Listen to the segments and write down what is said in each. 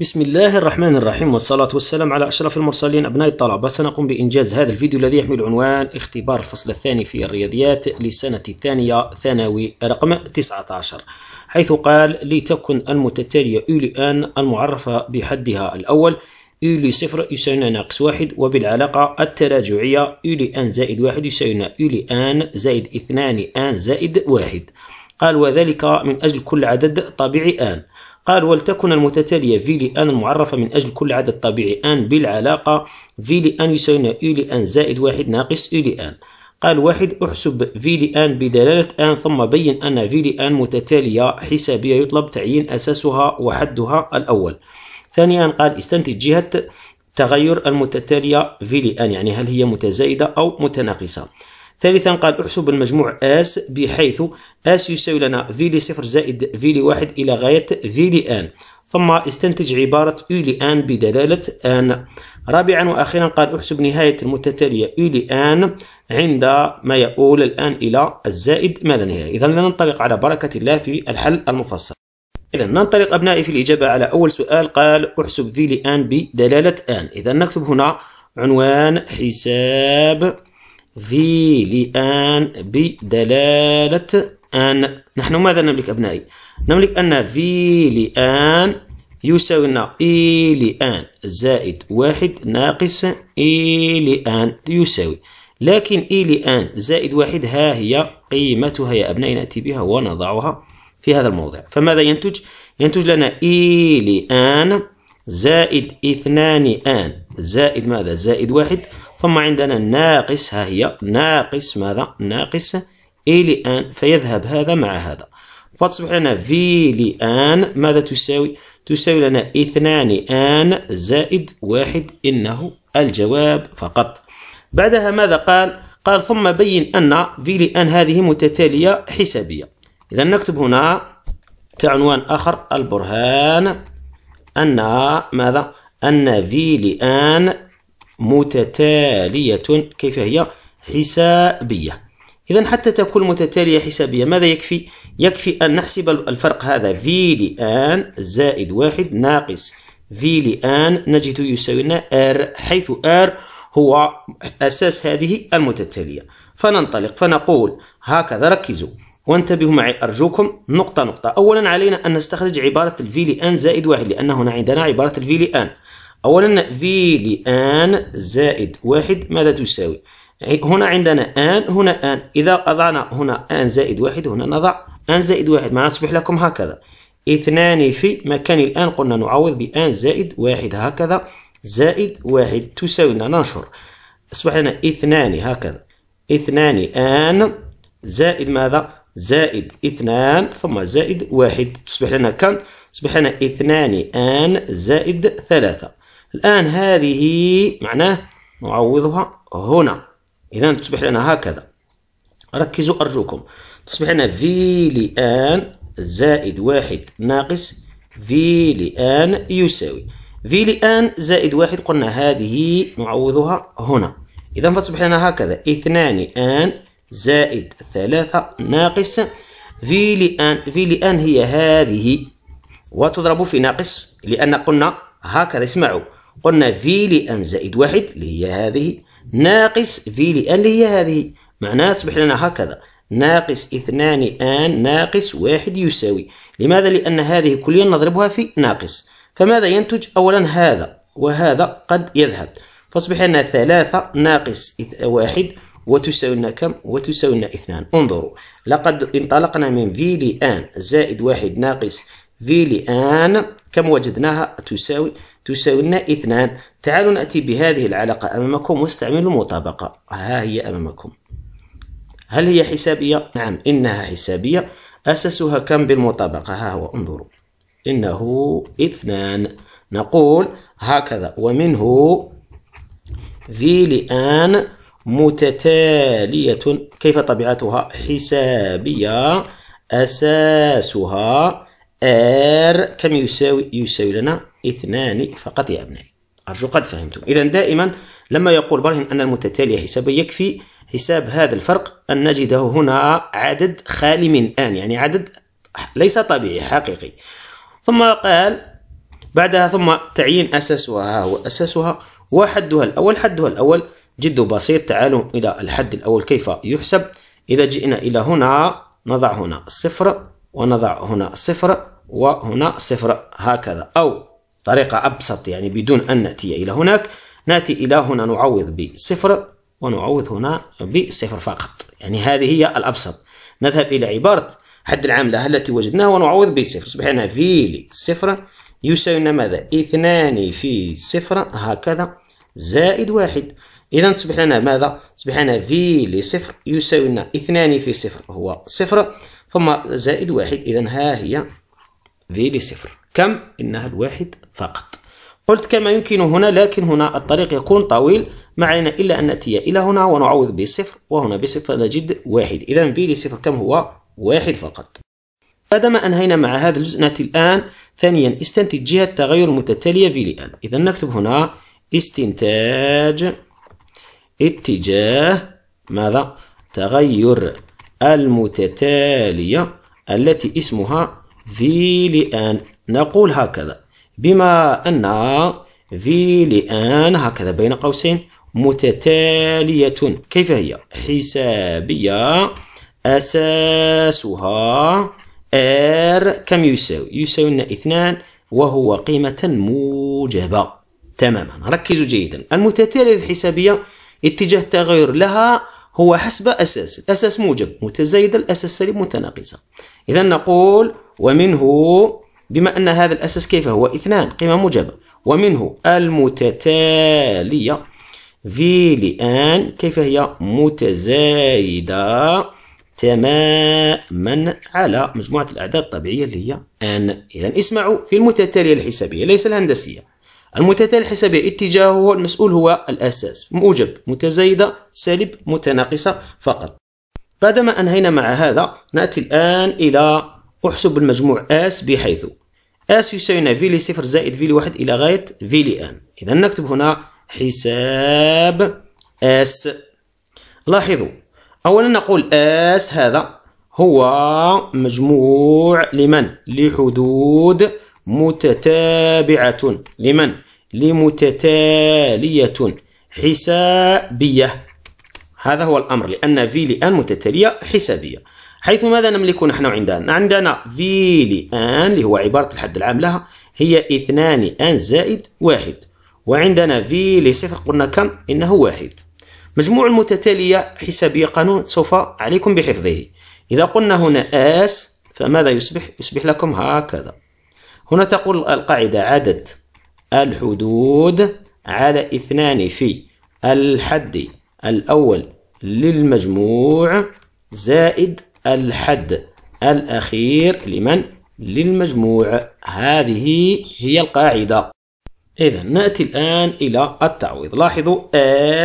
بسم الله الرحمن الرحيم والصلاة والسلام على أشرف المرسلين أبناء الطلبة سنقوم بإنجاز هذا الفيديو الذي يحمل عنوان اختبار الفصل الثاني في الرياضيات للسنة الثانية ثانوي رقم 19 حيث قال لتكن المتتالية أولي أن المعرفة بحدها الأول أولي صفر يساوينا ناقص واحد وبالعلاقة التراجعية أولي أن زائد واحد يساوينا أولي أن زائد اثنان آن زائد واحد قال وذلك من أجل كل عدد طبيعي آن قال ولتكن المتتالية في لأن المعرفة من أجل كل عدد طبيعي ان بالعلاقة في لأن يساوي إي لأن زائد واحد ناقص إي لأن قال واحد احسب في لأن بدلالة أن ثم بين أن في لأن متتالية حسابية يطلب تعيين أساسها وحدها الأول ثانيا قال استنتج جهة تغير المتتالية في لأن يعني هل هي متزايدة أو متناقصة ثالثا قال احسب المجموع اس بحيث اس يساوي لنا في لي صفر زائد في لي واحد إلى غاية في لي ان ثم استنتج عبارة لي ان بدلالة آن رابعا وأخيرا قال احسب نهاية المتتالية لي ان عند ما يؤول الآن إلى الزائد ما لا نهاية إذا لننطلق على بركة الله في الحل المفصل إذا ننطلق أبنائي في الإجابة على أول سؤال قال احسب في لي ان بدلالة آن إذا نكتب هنا عنوان حساب في لآن بدلالة أن نحن ماذا نملك أبنائي؟ نملك أن في لآن يساوي لنا إي لآن زائد واحد ناقص إي لآن يساوي لكن إي لآن زائد واحد ها هي قيمتها يا أبنائي نأتي بها ونضعها في هذا الموضع فماذا ينتج؟ ينتج لنا إي لآن زائد اثنان آن زائد ماذا؟ زائد واحد ثم عندنا ناقص ها هي ناقص ماذا ناقص اي لان فيذهب هذا مع هذا فتصبح لنا في لان ماذا تساوي تساوي لنا اثنان ان زائد واحد انه الجواب فقط بعدها ماذا قال قال ثم بين ان في لان هذه متتاليه حسابيه اذا نكتب هنا كعنوان اخر البرهان ان ماذا ان في لان متتالية كيف هي حسابية إذا حتى تكون متتالية حسابية ماذا يكفي؟ يكفي أن نحسب الفرق هذا v لآن زائد واحد ناقص v لآن نجد يساوي لنا r حيث r هو أساس هذه المتتالية فننطلق فنقول هكذا ركزوا وانتبهوا معي أرجوكم نقطة نقطة أولا علينا أن نستخرج عبارة الفي لآن زائد واحد لأن هنا عندنا عبارة الفي لآن أولا في لآن زائد واحد ماذا تساوي هنا عندنا آن هنا آن إذا أضعنا هنا آن زائد واحد هنا نضع آن زائد واحد معناها تصبح لكم هكذا اثنان في مكان الآن قلنا نعوض بآن زائد واحد هكذا زائد واحد تساوي لنا ننشر أصبح لنا اثنان هكذا اثنان آن زائد ماذا زائد اثنان ثم زائد واحد تصبح لنا كم تصبح لنا اثنان آن زائد ثلاثة الآن هذه معناه نعوضها هنا إذا تصبح لنا هكذا ركزوا أرجوكم تصبح لنا في لآن زائد واحد ناقص في لآن يساوي في لآن زائد واحد قلنا هذه نعوضها هنا إذا فتصبح لنا هكذا اثنان آن زائد ثلاثة ناقص في لآن في لآن هي هذه وتضرب في ناقص لأن قلنا هكذا اسمعوا قلنا في لأن زائد واحد اللي هي هذه ناقص في لأن اللي هي هذه معناها تصبح لنا هكذا ناقص اثنان آن ناقص واحد يساوي لماذا؟ لأن هذه كليا نضربها في ناقص فماذا ينتج؟ أولا هذا وهذا قد يذهب فاصبح لنا ثلاثة ناقص واحد وتساوي لنا كم؟ وتساوي لنا اثنان انظروا لقد انطلقنا من في لآن زائد واحد ناقص في لآن كم وجدناها تساوي تساوي لنا اثنان تعالوا نأتي بهذه العلاقة أمامكم واستعملوا المطابقة ها هي أمامكم هل هي حسابية؟ نعم إنها حسابية أسسها كم بالمطابقة ها هو انظروا إنه اثنان نقول هكذا ومنه في لآن متتالية كيف طبيعتها؟ حسابية أساسها R كم يساوي؟ يساوي لنا اثنان فقط يا أبنائي أرجو قد فهمتم إذا دائما لما يقول برهن أن المتتالية حساب يكفي حساب هذا الفرق أن نجده هنا عدد خالي من آن يعني عدد ليس طبيعي حقيقي ثم قال بعدها ثم تعيين أساسها وأساسها وحدها الأول حدها الأول جد بسيط تعالوا إلى الحد الأول كيف يحسب إذا جئنا إلى هنا نضع هنا صفر ونضع هنا صفر وهنا صفر هكذا أو طريقة أبسط يعني بدون أن نأتي إلى هناك نأتي إلى هنا نعوض بصفر ونعوض هنا بصفر فقط يعني هذه هي الأبسط نذهب إلى عبارة حد العاملة التي وجدناها ونعوض بصفر يصبح لنا في صفر يساوي لنا ماذا اثنان في صفر هكذا زائد واحد إذا تصبح لنا ماذا؟ تصبح لنا في لصفر يساوي لنا اثنان في صفر هو صفر ثم زائد واحد إذا ها هي في لصفر كم؟ إنها الواحد فقط قلت كما يمكن هنا لكن هنا الطريق يكون طويل ما علينا إلا أن نأتي إلى هنا ونعوض بصفر وهنا بصفر نجد واحد إذا في لصفر كم هو؟ واحد فقط بعدما أنهينا مع هذا الجزء نأتي الآن ثانيا استنتج جهة تغير متتالية في الآن إذا نكتب هنا استنتاج اتجاه ماذا؟ تغير المتتالية التي اسمها في لآن نقول هكذا بما أن في لآن هكذا بين قوسين متتالية كيف هي؟ حسابية أساسها R كم يساوي؟ يساوي لنا اثنان وهو قيمة موجبة تماما ركزوا جيدا المتتالية الحسابية اتجاه تغير لها هو حسب أساس الأساس موجب متزايدة الأساس سالب متناقصة إذا نقول ومنه بما أن هذا الأساس كيف هو اثنان قيمة موجبة ومنه المتتالية في لآن كيف هي متزايدة تماما على مجموعة الأعداد الطبيعية اللي هي أن إذا اسمعوا في المتتالية الحسابية ليس الهندسية المتتالية الحسابية اتجاهه المسؤول هو الأساس موجب متزايدة سالب متناقصة فقط بعدما أنهينا مع هذا نأتي الآن إلى أحسب المجموع S بحيث S يساوينا V لي صفر زائد V لي واحد إلى غاية V لي N إذا نكتب هنا حساب S لاحظوا أولا نقول S هذا هو مجموع لمن لحدود متتابعة لمن لمتتالية حسابية هذا هو الأمر لأن في لآن متتالية حسابية حيث ماذا نملك نحن عندنا عندنا في لآن اللي هو عبارة الحد العام لها هي اثنان آن زائد واحد وعندنا في لصفر قلنا كم إنه واحد مجموع المتتالية حسابية قانون سوف عليكم بحفظه إذا قلنا هنا آس فماذا يصبح؟ يصبح لكم هكذا هنا تقول القاعدة عدد الحدود على اثنان في الحد الأول للمجموع زائد الحد الأخير لمن؟ للمجموع هذه هي القاعدة إذا نأتي الآن إلى التعويض لاحظوا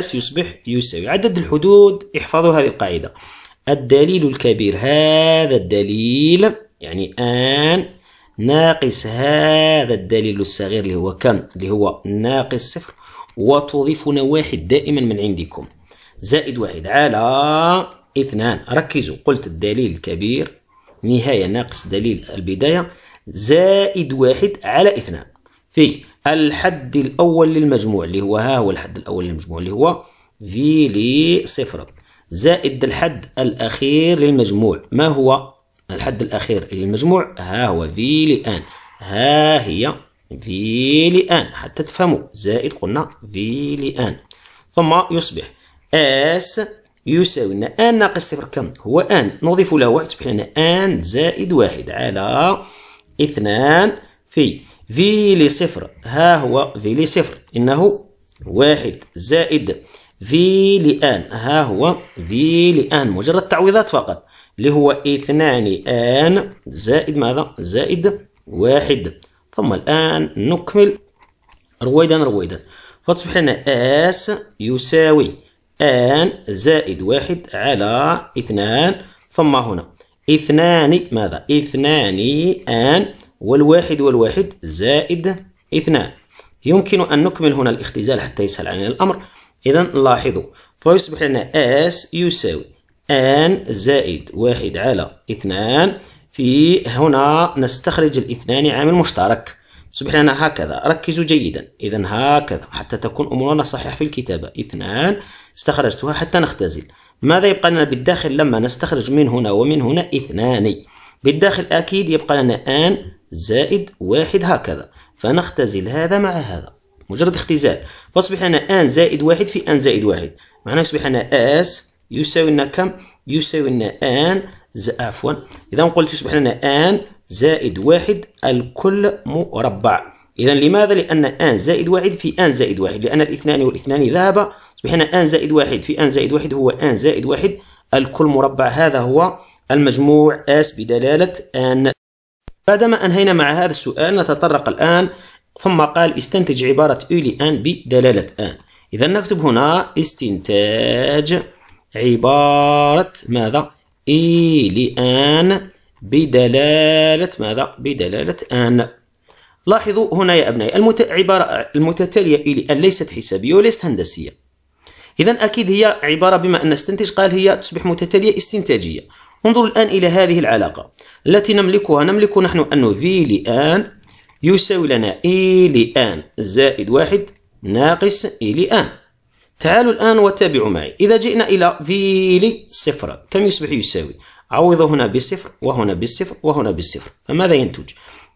S يصبح يساوي عدد الحدود احفظوا هذه القاعدة الدليل الكبير هذا الدليل يعني آن ناقص هذا الدليل الصغير اللي هو كم اللي هو ناقص صفر وتضيفون واحد دائما من عندكم زائد واحد على اثنان ركزوا قلت الدليل الكبير نهاية ناقص دليل البداية زائد واحد على اثنان في الحد الأول للمجموع اللي هو ها هو الحد الأول للمجموع اللي هو في لي صفر زائد الحد الأخير للمجموع ما هو الحد الأخير للمجموع ها هو في لآن ها هي في لآن حتى تفهموا زائد قلنا في لآن ثم يصبح اس يساوي لنا ان ناقص صفر كم هو ان نضيف له واحد تصبح لنا ان زائد واحد على اثنان في في لصفر ها هو في لصفر إنه واحد زائد في لآن ها هو في لآن مجرد تعويضات فقط اللي هو اثنان آن زائد ماذا زائد واحد ثم الآن نكمل رويدا رويدا فتصبح لنا آس يساوي آن زائد واحد على اثنان ثم هنا اثنان ماذا اثنان آن والواحد والواحد زائد اثنان يمكن أن نكمل هنا الاختزال حتى يسهل علينا الأمر إذا لاحظوا فيصبح لنا اس يساوي ان زائد واحد على اثنان في هنا نستخرج الاثنان عامل مشترك يصبح لنا هكذا ركزوا جيدا إذا هكذا حتى تكون أمورنا صحيحه في الكتابة اثنان استخرجتها حتى نختزل ماذا يبقى لنا بالداخل لما نستخرج من هنا ومن هنا اثنان بالداخل أكيد يبقى لنا آن زائد واحد هكذا فنختزل هذا مع هذا مجرد اختزال فاصبح لنا آن زائد واحد في آن زائد واحد معناه يصبح لنا آس يساوي لنا كم يساوي لنا آن عفوا إذا قلت يصبح لنا آن زائد واحد الكل مربع إذا لماذا؟ لأن آن زائد واحد في آن زائد واحد لأن الاثنان والاثنان ذهب أصبح هنا ان زائد واحد في ان زائد واحد هو ان زائد واحد الكل مربع هذا هو المجموع اس بدلالة ان بعدما أنهينا مع هذا السؤال نتطرق الآن ثم قال استنتج عبارة U لأن بدلالة أن إذا نكتب هنا استنتاج عبارة ماذا؟ إي لأن بدلالة ماذا؟ بدلالة أن لاحظوا هنا يا أبنائي المت... عبارة المتتالية إي لأن ليست حسابية وليست هندسية إذا أكيد هي عبارة بما أن استنتج قال هي تصبح متتالية استنتاجية انظر الآن إلى هذه العلاقة التي نملكها نملك نحن أن في لآن يساوي لنا إي e لآن زائد واحد ناقص إي e لآن تعالوا الآن وتابعوا معي إذا جئنا إلى في لي صفر كم يصبح يساوي عوض هنا بصفر وهنا بالصفر وهنا بالصفر فماذا ينتج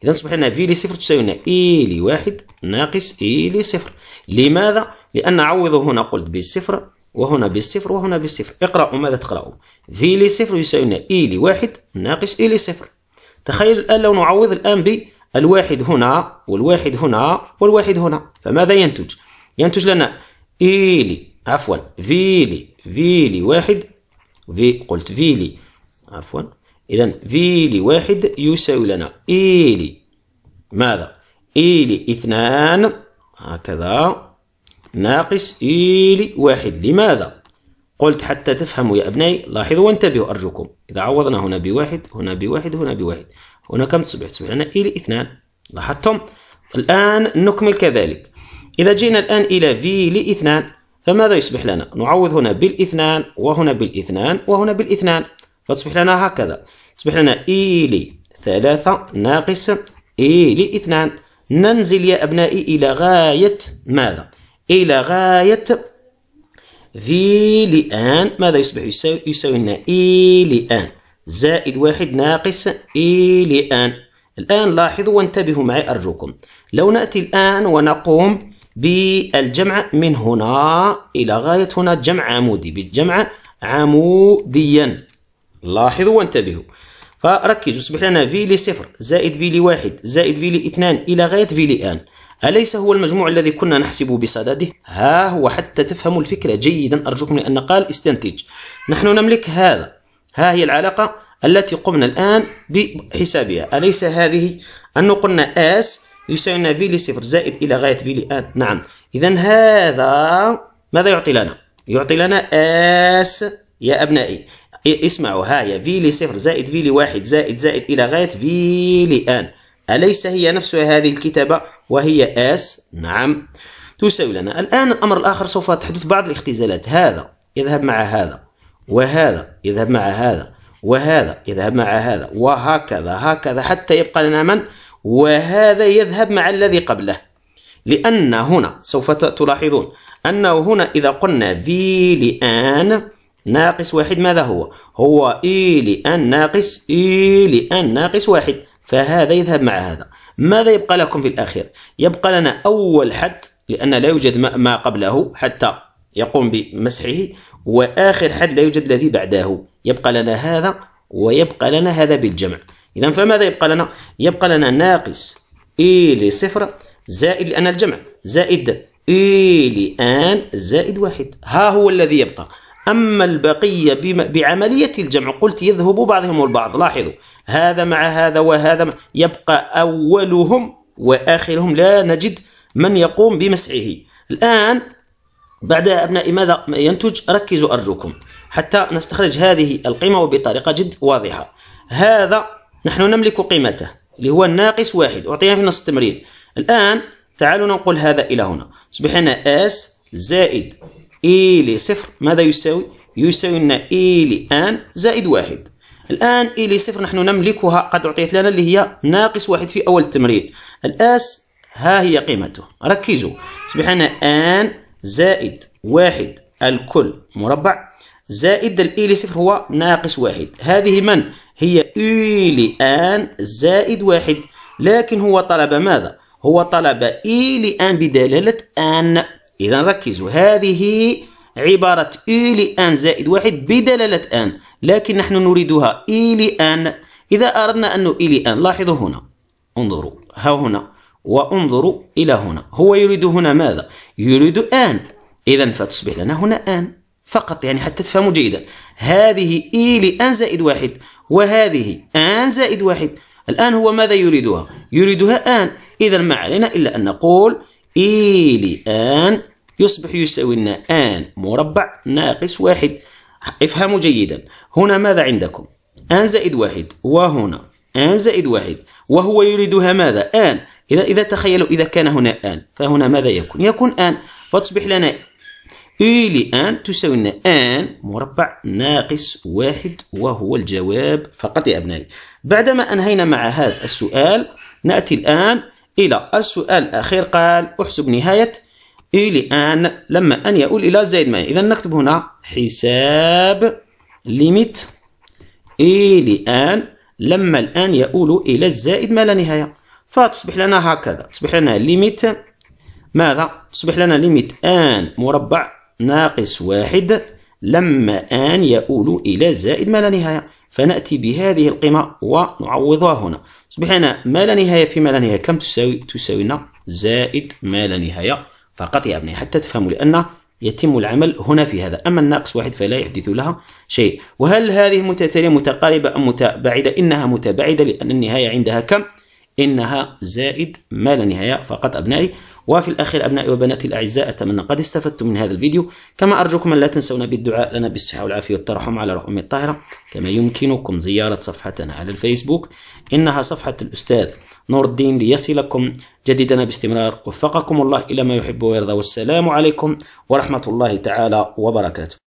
إذا تصبح لنا في لي صفر تساوي لنا إي e لواحد ناقص إي لصفر لماذا؟ لأن عوضه هنا قلت بالصفر وهنا بالصفر وهنا بالصفر اقرأوا ماذا تقرأوا في لي صفر يساوينا إي e لي واحد ناقص إي e لي صفر تخيل الآن لو نعوض الآن بالواحد هنا والواحد هنا والواحد هنا فماذا ينتج؟ ينتج لنا إي e لي عفوا في لي في لي واحد في قلت في لي عفوا إذا في لي واحد يساوي لنا إي لي ماذا؟ إي لي اثنان هكذا ناقص إي لواحد لماذا؟ قلت حتى تفهموا يا أبنائي لاحظوا وانتبهوا أرجوكم إذا عوضنا هنا بواحد هنا بواحد هنا بواحد هنا كم تصبح؟ تصبح لنا إي لاثنان لاحظتم؟ الآن نكمل كذلك إذا جئنا الآن إلى في لاثنان فماذا يصبح لنا؟ نعوض هنا بالاثنان وهنا بالاثنان وهنا بالاثنان فتصبح لنا هكذا تصبح لنا إي ثلاثة ناقص إي لاثنان ننزل يا أبنائي إلى غاية ماذا؟ إلى غاية في لآن ماذا يصبح يساوي, يساوي لنا إي e لآن زائد واحد ناقص إي e لآن الآن لاحظوا وانتبهوا معي أرجوكم لو نأتي الآن ونقوم بالجمع من هنا إلى غاية هنا جمع عمودي بالجمع عموديا لاحظوا وانتبهوا فركز يصبح لنا في لصفر زائد في لواحد زائد في لاثنان إلى غاية في لآن أليس هو المجموع الذي كنا نحسب بصدده؟ ها هو حتى تفهموا الفكرة جيدا أرجوكم لأن قال استنتج نحن نملك هذا ها هي العلاقة التي قمنا الآن بحسابها أليس هذه أنه قلنا اس يساوي لنا في لصفر زائد إلى غاية في لآن نعم إذا هذا ماذا يعطي لنا؟ يعطي لنا اس يا أبنائي اسمعوا ها هي في لي صفر زائد في لي واحد زائد زائد إلى غاية في لي آن أليس هي نفسها هذه الكتابة وهي آس نعم تساوي لنا الآن الأمر الآخر سوف تحدث بعض الاختزالات هذا يذهب مع هذا وهذا يذهب مع هذا وهذا يذهب مع هذا وهكذا هكذا حتى يبقى لنا من وهذا يذهب مع الذي قبله لأن هنا سوف تلاحظون أنه هنا إذا قلنا في لآن ناقص واحد ماذا هو؟ هو إي لأن ناقص إي لأن ناقص واحد فهذا يذهب مع هذا ماذا يبقى لكم في الأخير؟ يبقى لنا أول حد لأن لا يوجد ما قبله حتى يقوم بمسحه وآخر حد لا يوجد الذي بعده يبقى لنا هذا ويبقى لنا هذا بالجمع إذا فماذا يبقى لنا؟ يبقى لنا ناقص إي لصفر زائد لأن الجمع زائد إي لآن زائد واحد ها هو الذي يبقى أما البقية بعملية الجمع قلت يذهب بعضهم البعض لاحظوا هذا مع هذا وهذا يبقى أولهم وآخرهم لا نجد من يقوم بمسعه الآن بعد أبنائي ماذا ينتج ركزوا أرجوكم حتى نستخرج هذه القيمة وبطريقة جد واضحة هذا نحن نملك قيمته اللي هو الناقص واحد أعطينا في نص التمرين الآن تعالوا ننقل هذا إلى هنا أصبح S زائد إي لي صفر ماذا يساوي؟ يساوي لنا إي لي ان زائد واحد الآن إي لي صفر نحن نملكها قد أعطيت لنا اللي هي ناقص واحد في أول التمرين الآس ها هي قيمته ركزوا يصبح لنا آن زائد واحد الكل مربع زائد الإي لي صفر هو ناقص واحد هذه من؟ هي إي لي ان زائد واحد لكن هو طلب ماذا؟ هو طلب إي لي ان بدلالة آن إذا ركزوا هذه عبارة إي لأن زائد واحد بدلالة أن لكن نحن نريدها إي لأن إذا أردنا أنه إي لأن لاحظوا هنا انظروا ها هنا وانظروا إلى هنا هو يريد هنا ماذا؟ يريد أن إذا فتصبح لنا هنا أن فقط يعني حتى تفهموا جيدا هذه إي لأن زائد واحد وهذه آن زائد واحد الآن هو ماذا يريدها؟ يريدها آن إذا ما علينا إلا أن نقول إي لآن يصبح يساوي لنا ان مربع ناقص واحد افهموا جيدا هنا ماذا عندكم ان زائد واحد وهنا ان زائد واحد وهو يريدها ماذا ان إذا إذا تخيلوا إذا كان هنا آن فهنا ماذا يكون؟ يكون آن فتصبح لنا إي e ان تساوي لنا آن مربع ناقص واحد وهو الجواب فقط يا أبنائي بعدما أنهينا مع هذا السؤال نأتي الآن إلى السؤال الأخير قال احسب نهاية إلى أن لما أن يؤول إلى زائد ما إذا نكتب هنا حساب ليميت إلى أن لما الآن يؤول إلى الزائد ما لا نهاية فتصبح لنا هكذا تصبح لنا ليميت ماذا؟ تصبح لنا ليميت آن مربع ناقص واحد لما آن يؤول إلى زائد ما لا نهاية فنأتي بهذه القيمة ونعوضها هنا تصبح لنا ما لا نهاية في ما لا نهاية كم تساوي؟ تساوي لنا زائد ما لا نهاية فقط يا أبنائي حتى تفهموا لأن يتم العمل هنا في هذا أما الناقص واحد فلا يحدث لها شيء وهل هذه متتاليه متقاربة أم متباعدة إنها متباعدة لأن النهاية عندها كم إنها زائد ما لا نهاية فقط أبنائي وفي الأخير أبنائي وبناتي الأعزاء أتمنى قد استفدتم من هذا الفيديو كما أرجوكم أن لا تنسونا بالدعاء لنا بالصحة والعافية والترحم على روح أمي الطاهرة كما يمكنكم زيارة صفحتنا على الفيسبوك إنها صفحة الأستاذ نور الدين ليصلكم جديدنا باستمرار وفقكم الله إلى ما يحب ويرضى والسلام عليكم ورحمة الله تعالى وبركاته